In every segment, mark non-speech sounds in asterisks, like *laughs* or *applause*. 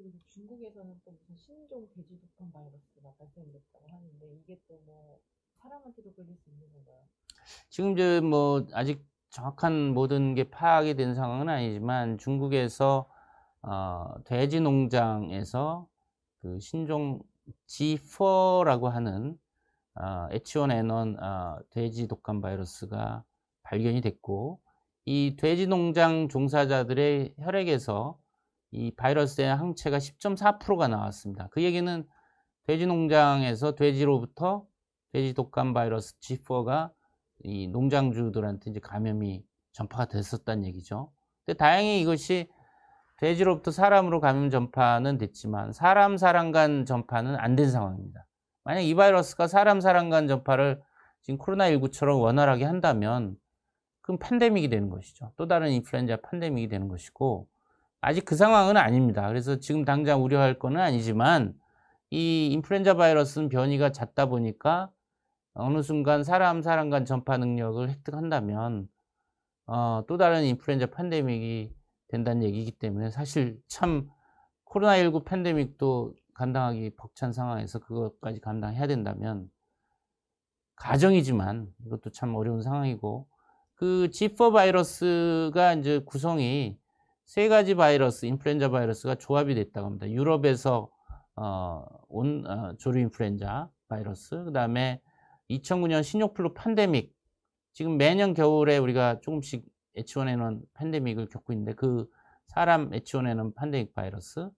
그리고 중국에서는 또 무슨 신종 돼지독감 바이러스가 발생됐다고 하는데 이게 또뭐 사람한테도 걸릴 수 있는 건가요? 지금 이제 뭐 아직 정확한 모든 게 파악이 된 상황은 아니지만 중국에서 어, 돼지 농장에서 그 신종 G4라고 하는 어, H1N1 어, 돼지 독감 바이러스가 발견이 됐고 이 돼지 농장 종사자들의 혈액에서 이 바이러스의 항체가 10.4%가 나왔습니다. 그 얘기는 돼지 농장에서 돼지로부터 돼지 독감 바이러스 G4가 이 농장주들한테 이제 감염이 전파가 됐었다는 얘기죠. 근데 다행히 이것이 돼지로부터 사람으로 감염 전파는 됐지만 사람 사람 간 전파는 안 된 상황입니다. 만약 이 바이러스가 사람 사람 간 전파를 지금 코로나19처럼 원활하게 한다면 그럼 팬데믹이 되는 것이죠. 또 다른 인플루엔자 팬데믹이 되는 것이고 아직 그 상황은 아닙니다. 그래서 지금 당장 우려할 거는 아니지만 이 인플루엔자 바이러스는 변이가 잦다 보니까 어느 순간 사람 사람 간 전파 능력을 획득한다면 어, 또 다른 인플루엔자 팬데믹이 된다는 얘기이기 때문에 사실 참 코로나19 팬데믹도 감당하기 벅찬 상황에서 그것까지 감당해야 된다면 가정이지만 이것도 참 어려운 상황이고 그 지퍼 바이러스가 이제 구성이 세 가지 바이러스, 인플루엔자 바이러스가 조합이 됐다고 합니다. 유럽에서 어, 온 어, 조류 인플루엔자 바이러스, 그 다음에 2009년 신종플루 팬데믹, 지금 매년 겨울에 우리가 조금씩 H1N1 팬데믹을 겪고 있는데 그 사람 H1N1 팬데믹 바이러스,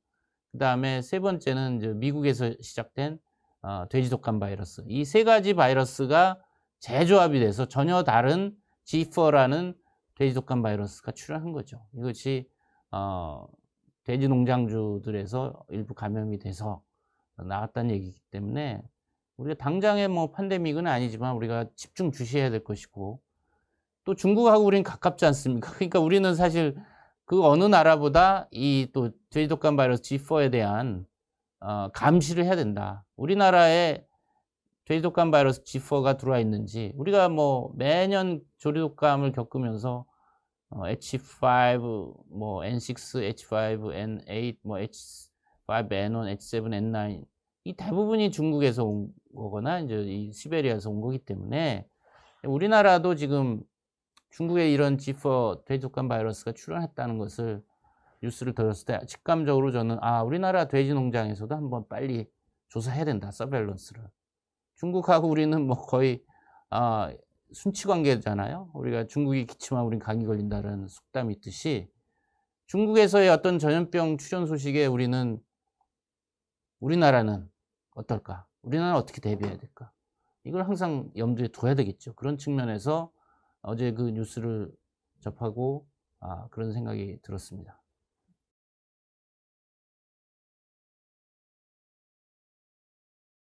그 다음에 세 번째는 미국에서 시작된 어, 돼지 독감 바이러스. 이 세 가지 바이러스가 재조합이 돼서 전혀 다른 G4라는 돼지 독감 바이러스가 출현한 거죠. 이것이 어, 돼지 농장주들에서 일부 감염이 돼서 나왔다는 얘기이기 때문에 우리가 당장의 뭐 팬데믹은 아니지만 우리가 집중 주시해야 될 것이고 또 중국하고 우리는 가깝지 않습니까? *laughs* 그러니까 우리는 사실 그 어느 나라보다 이 또 돼지독감 바이러스 G4에 대한 어, 감시를 해야 된다. 우리나라에 돼지독감 바이러스 G4가 들어와 있는지 우리가 뭐 매년 조류독감을 겪으면서 어, H5, 뭐 N6, H5, N8, 뭐 H5N1, H7N9 이 대부분이 중국에서 온 거거나 이제 이 시베리아에서 온 거기 때문에 우리나라도 지금 중국에 이런 지퍼 돼지독감 바이러스가 출현했다는 것을 뉴스를 들었을 때 직감적으로 저는 아 우리나라 돼지 농장에서도 한번 빨리 조사해야 된다 서밸런스를 중국하고 우리는 뭐 거의 아 순치 관계잖아요. 우리가 중국이 기침하면 우린 감기 걸린다는 속담이 있듯이 중국에서의 어떤 전염병 출현 소식에 우리는 우리나라는 어떨까? 우리나라는 어떻게 대비해야 될까? 이걸 항상 염두에 둬야 되겠죠. 그런 측면에서 어제 그 뉴스를 접하고 아, 그런 생각이 들었습니다.